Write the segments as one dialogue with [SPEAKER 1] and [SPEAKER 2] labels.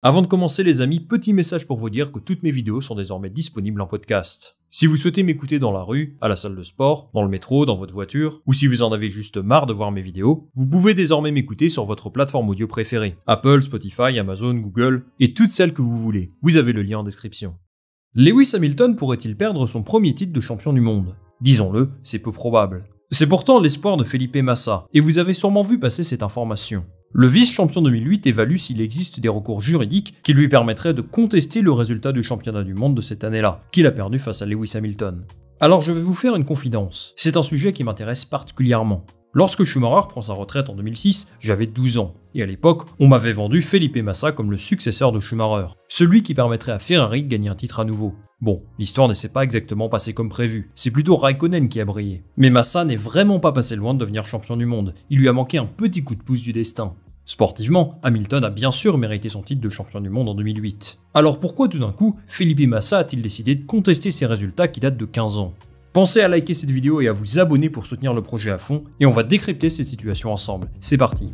[SPEAKER 1] Avant de commencer les amis, petit message pour vous dire que toutes mes vidéos sont désormais disponibles en podcast. Si vous souhaitez m'écouter dans la rue, à la salle de sport, dans le métro, dans votre voiture, ou si vous en avez juste marre de voir mes vidéos, vous pouvez désormais m'écouter sur votre plateforme audio préférée. Apple, Spotify, Amazon, Google, et toutes celles que vous voulez. Vous avez le lien en description. Lewis Hamilton pourrait-il perdre son premier titre de champion du monde Disons-le, c'est peu probable. C'est pourtant l'espoir de Felipe Massa, et vous avez sûrement vu passer cette information. Le vice-champion 2008 évalue s'il existe des recours juridiques qui lui permettraient de contester le résultat du championnat du monde de cette année-là, qu'il a perdu face à Lewis Hamilton. Alors je vais vous faire une confidence, c'est un sujet qui m'intéresse particulièrement. Lorsque Schumacher prend sa retraite en 2006, j'avais 12 ans, et à l'époque, on m'avait vendu Felipe Massa comme le successeur de Schumacher, celui qui permettrait à Ferrari de gagner un titre à nouveau. Bon, l'histoire ne s'est pas exactement passée comme prévu, c'est plutôt Raikkonen qui a brillé. Mais Massa n'est vraiment pas passé loin de devenir champion du monde, il lui a manqué un petit coup de pouce du destin. Sportivement, Hamilton a bien sûr mérité son titre de champion du monde en 2008. Alors pourquoi tout d'un coup, Felipe Massa a-t-il décidé de contester ses résultats qui datent de 15 ans Pensez à liker cette vidéo et à vous abonner pour soutenir le projet à fond, et on va décrypter cette situation ensemble. C'est parti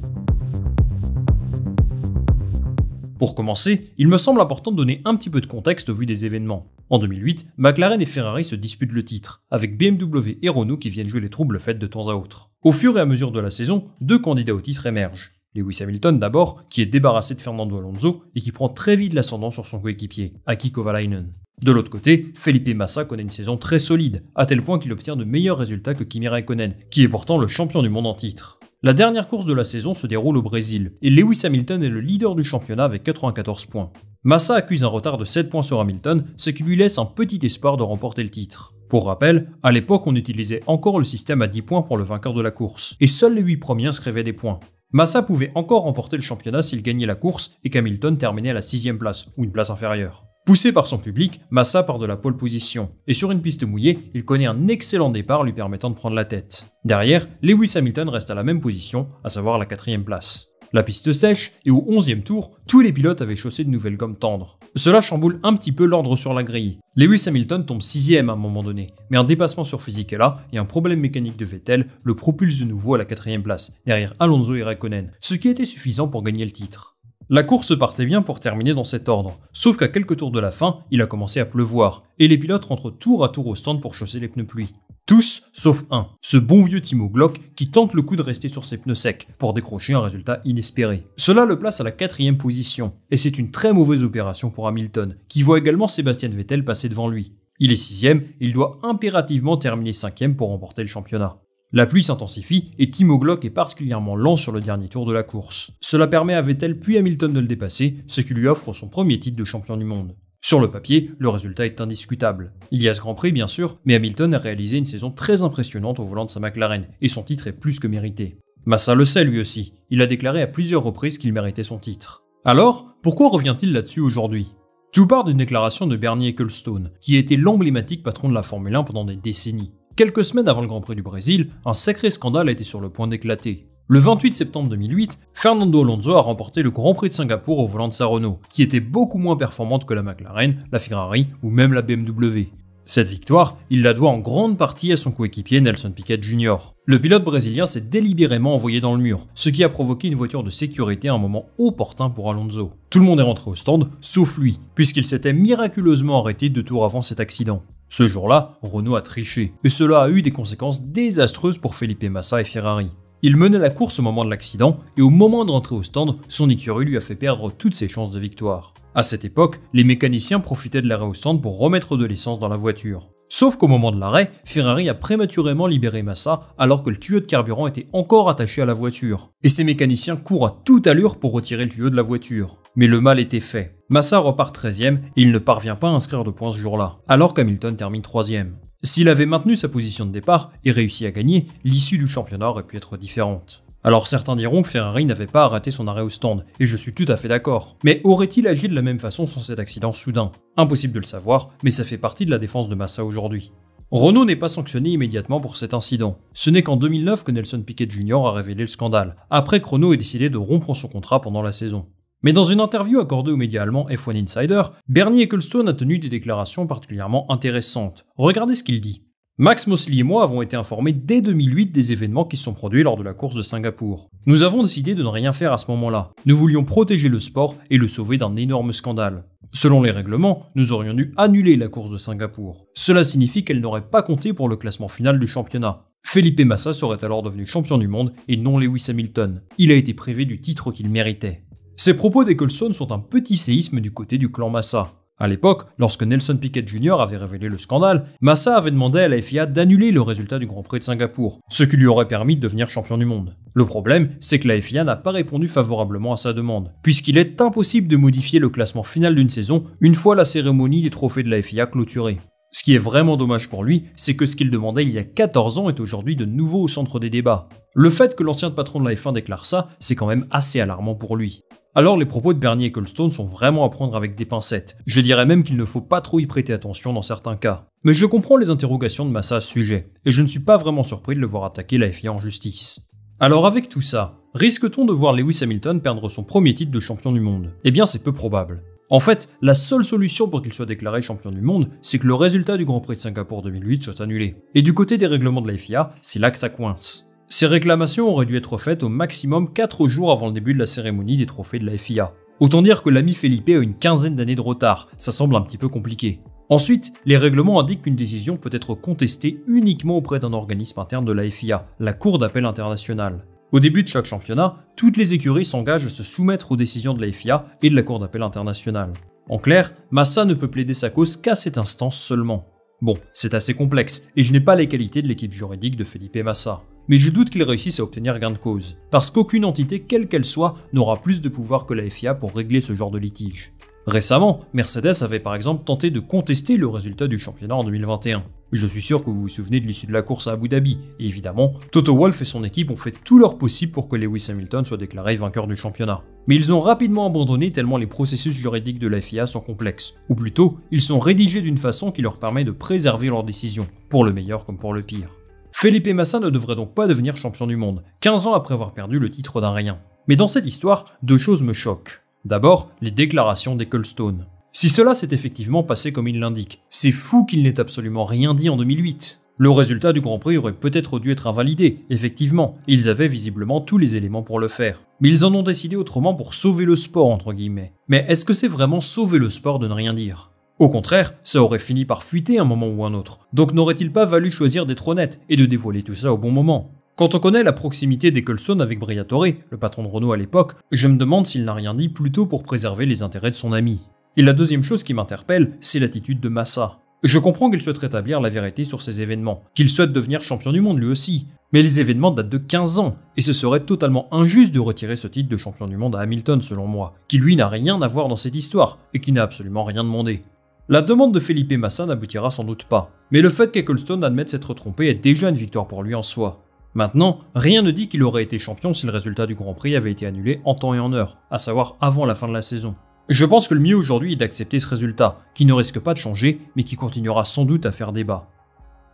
[SPEAKER 1] pour commencer, il me semble important de donner un petit peu de contexte au vu des événements. En 2008, McLaren et Ferrari se disputent le titre, avec BMW et Renault qui viennent jouer les troubles faites de temps à autre. Au fur et à mesure de la saison, deux candidats au titre émergent. Lewis Hamilton d'abord, qui est débarrassé de Fernando Alonso et qui prend très vite l'ascendant sur son coéquipier, Aki Kovalainen. De l'autre côté, Felipe Massa connaît une saison très solide, à tel point qu'il obtient de meilleurs résultats que Kimi Raikkonen, qui est pourtant le champion du monde en titre. La dernière course de la saison se déroule au Brésil, et Lewis Hamilton est le leader du championnat avec 94 points. Massa accuse un retard de 7 points sur Hamilton, ce qui lui laisse un petit espoir de remporter le titre. Pour rappel, à l'époque on utilisait encore le système à 10 points pour le vainqueur de la course, et seuls les 8 premiers inscrivaient des points. Massa pouvait encore remporter le championnat s'il gagnait la course et qu'Hamilton terminait à la 6 place, ou une place inférieure. Poussé par son public, Massa part de la pole position, et sur une piste mouillée, il connaît un excellent départ lui permettant de prendre la tête. Derrière, Lewis Hamilton reste à la même position, à savoir la quatrième place. La piste sèche, et au 11e tour, tous les pilotes avaient chaussé de nouvelles gommes tendres. Cela chamboule un petit peu l'ordre sur la grille. Lewis Hamilton tombe 6 à un moment donné, mais un dépassement sur là, et un problème mécanique de Vettel le propulse de nouveau à la quatrième place, derrière Alonso et Raikkonen, ce qui était suffisant pour gagner le titre. La course partait bien pour terminer dans cet ordre, sauf qu'à quelques tours de la fin, il a commencé à pleuvoir, et les pilotes rentrent tour à tour au stand pour chausser les pneus pluie. Tous, sauf un, ce bon vieux Timo Glock qui tente le coup de rester sur ses pneus secs pour décrocher un résultat inespéré. Cela le place à la quatrième position, et c'est une très mauvaise opération pour Hamilton, qui voit également Sébastien Vettel passer devant lui. Il est sixième, il doit impérativement terminer cinquième pour remporter le championnat. La pluie s'intensifie et Timo Glock est particulièrement lent sur le dernier tour de la course. Cela permet à Vettel puis Hamilton de le dépasser, ce qui lui offre son premier titre de champion du monde. Sur le papier, le résultat est indiscutable. Il y a ce Grand Prix bien sûr, mais Hamilton a réalisé une saison très impressionnante au volant de sa McLaren, et son titre est plus que mérité. Massa le sait lui aussi, il a déclaré à plusieurs reprises qu'il méritait son titre. Alors, pourquoi revient-il là-dessus aujourd'hui Tout part d'une déclaration de Bernie Ecclestone, qui a été l'emblématique patron de la Formule 1 pendant des décennies. Quelques semaines avant le Grand Prix du Brésil, un sacré scandale était sur le point d'éclater. Le 28 septembre 2008, Fernando Alonso a remporté le Grand Prix de Singapour au volant de sa Renault, qui était beaucoup moins performante que la McLaren, la Ferrari ou même la BMW. Cette victoire, il la doit en grande partie à son coéquipier Nelson Piquet Jr. Le pilote brésilien s'est délibérément envoyé dans le mur, ce qui a provoqué une voiture de sécurité à un moment opportun pour Alonso. Tout le monde est rentré au stand, sauf lui, puisqu'il s'était miraculeusement arrêté deux tours avant cet accident. Ce jour-là, Renault a triché, et cela a eu des conséquences désastreuses pour Felipe Massa et Ferrari. Il menait la course au moment de l'accident, et au moment de rentrer au stand, son écurie lui a fait perdre toutes ses chances de victoire. À cette époque, les mécaniciens profitaient de l'arrêt au stand pour remettre de l'essence dans la voiture. Sauf qu'au moment de l'arrêt, Ferrari a prématurément libéré Massa alors que le tuyau de carburant était encore attaché à la voiture. Et ses mécaniciens courent à toute allure pour retirer le tuyau de la voiture. Mais le mal était fait. Massa repart 13ème et il ne parvient pas à inscrire de points ce jour-là, alors qu'Hamilton termine 3ème. S'il avait maintenu sa position de départ et réussi à gagner, l'issue du championnat aurait pu être différente. Alors certains diront que Ferrari n'avait pas arrêté son arrêt au stand, et je suis tout à fait d'accord. Mais aurait-il agi de la même façon sans cet accident soudain Impossible de le savoir, mais ça fait partie de la défense de Massa aujourd'hui. Renault n'est pas sanctionné immédiatement pour cet incident. Ce n'est qu'en 2009 que Nelson Piquet Jr. a révélé le scandale, après que Renault ait décidé de rompre son contrat pendant la saison. Mais dans une interview accordée aux médias allemands F1 Insider, Bernie Ecclestone a tenu des déclarations particulièrement intéressantes. Regardez ce qu'il dit. Max Mosley et moi avons été informés dès 2008 des événements qui se sont produits lors de la course de Singapour. Nous avons décidé de ne rien faire à ce moment-là. Nous voulions protéger le sport et le sauver d'un énorme scandale. Selon les règlements, nous aurions dû annuler la course de Singapour. Cela signifie qu'elle n'aurait pas compté pour le classement final du championnat. Felipe Massa serait alors devenu champion du monde et non Lewis Hamilton. Il a été privé du titre qu'il méritait. Ces propos d'ecolson sont un petit séisme du côté du clan Massa. À l'époque, lorsque Nelson Piquet Jr. avait révélé le scandale, Massa avait demandé à la FIA d'annuler le résultat du Grand Prix de Singapour, ce qui lui aurait permis de devenir champion du monde. Le problème, c'est que la FIA n'a pas répondu favorablement à sa demande, puisqu'il est impossible de modifier le classement final d'une saison une fois la cérémonie des trophées de la FIA clôturée. Ce qui est vraiment dommage pour lui, c'est que ce qu'il demandait il y a 14 ans est aujourd'hui de nouveau au centre des débats. Le fait que l'ancien patron de la F1 déclare ça, c'est quand même assez alarmant pour lui. Alors les propos de Bernie et Colston sont vraiment à prendre avec des pincettes. Je dirais même qu'il ne faut pas trop y prêter attention dans certains cas. Mais je comprends les interrogations de Massa à ce sujet, et je ne suis pas vraiment surpris de le voir attaquer la FIA en justice. Alors avec tout ça, risque-t-on de voir Lewis Hamilton perdre son premier titre de champion du monde Eh bien c'est peu probable. En fait, la seule solution pour qu'il soit déclaré champion du monde, c'est que le résultat du Grand Prix de Singapour 2008 soit annulé. Et du côté des règlements de la FIA, c'est là que ça coince. Ces réclamations auraient dû être faites au maximum 4 jours avant le début de la cérémonie des trophées de la FIA. Autant dire que l'ami Felipe a une quinzaine d'années de retard, ça semble un petit peu compliqué. Ensuite, les règlements indiquent qu'une décision peut être contestée uniquement auprès d'un organisme interne de la FIA, la Cour d'appel internationale. Au début de chaque championnat, toutes les écuries s'engagent à se soumettre aux décisions de la FIA et de la Cour d'appel internationale. En clair, Massa ne peut plaider sa cause qu'à cette instance seulement. Bon, c'est assez complexe, et je n'ai pas les qualités de l'équipe juridique de Felipe Massa mais je doute qu'ils réussissent à obtenir gain de cause, parce qu'aucune entité, quelle qu'elle soit, n'aura plus de pouvoir que la FIA pour régler ce genre de litige. Récemment, Mercedes avait par exemple tenté de contester le résultat du championnat en 2021. Je suis sûr que vous vous souvenez de l'issue de la course à Abu Dhabi, et évidemment, Toto Wolff et son équipe ont fait tout leur possible pour que Lewis Hamilton soit déclaré vainqueur du championnat. Mais ils ont rapidement abandonné tellement les processus juridiques de la FIA sont complexes, ou plutôt, ils sont rédigés d'une façon qui leur permet de préserver leurs décisions, pour le meilleur comme pour le pire. Felipe Massa ne devrait donc pas devenir champion du monde, 15 ans après avoir perdu le titre d'un rien. Mais dans cette histoire, deux choses me choquent. D'abord, les déclarations d'Ecclestone. Si cela s'est effectivement passé comme il l'indique, c'est fou qu'il n'ait absolument rien dit en 2008. Le résultat du Grand Prix aurait peut-être dû être invalidé, effectivement, ils avaient visiblement tous les éléments pour le faire. Mais ils en ont décidé autrement pour sauver le sport, entre guillemets. Mais est-ce que c'est vraiment sauver le sport de ne rien dire au contraire, ça aurait fini par fuiter un moment ou un autre, donc n'aurait-il pas valu choisir d'être honnête et de dévoiler tout ça au bon moment Quand on connaît la proximité d'Eckelson avec Briatore, le patron de Renault à l'époque, je me demande s'il n'a rien dit plutôt pour préserver les intérêts de son ami. Et la deuxième chose qui m'interpelle, c'est l'attitude de Massa. Je comprends qu'il souhaite rétablir la vérité sur ces événements, qu'il souhaite devenir champion du monde lui aussi, mais les événements datent de 15 ans, et ce serait totalement injuste de retirer ce titre de champion du monde à Hamilton selon moi, qui lui n'a rien à voir dans cette histoire, et qui n'a absolument rien demandé. La demande de Felipe Massa n'aboutira sans doute pas, mais le fait qu'Ecclestone admette s'être trompé est déjà une victoire pour lui en soi. Maintenant, rien ne dit qu'il aurait été champion si le résultat du Grand Prix avait été annulé en temps et en heure, à savoir avant la fin de la saison. Je pense que le mieux aujourd'hui est d'accepter ce résultat, qui ne risque pas de changer, mais qui continuera sans doute à faire débat.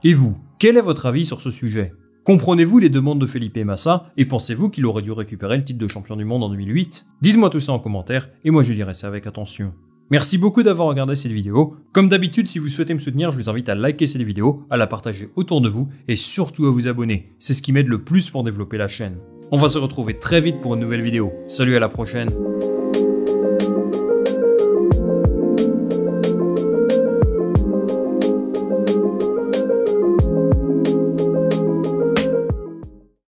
[SPEAKER 1] Et vous, quel est votre avis sur ce sujet Comprenez-vous les demandes de Felipe Massa et pensez-vous qu'il aurait dû récupérer le titre de champion du monde en 2008 Dites-moi tout ça en commentaire et moi je dirai ça avec attention. Merci beaucoup d'avoir regardé cette vidéo. Comme d'habitude, si vous souhaitez me soutenir, je vous invite à liker cette vidéo, à la partager autour de vous et surtout à vous abonner. C'est ce qui m'aide le plus pour développer la chaîne. On va se retrouver très vite pour une nouvelle vidéo. Salut à la prochaine.